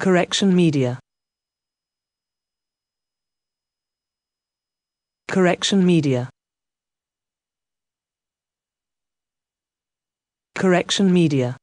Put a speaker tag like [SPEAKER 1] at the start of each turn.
[SPEAKER 1] Correction media. Correction media. Correction media.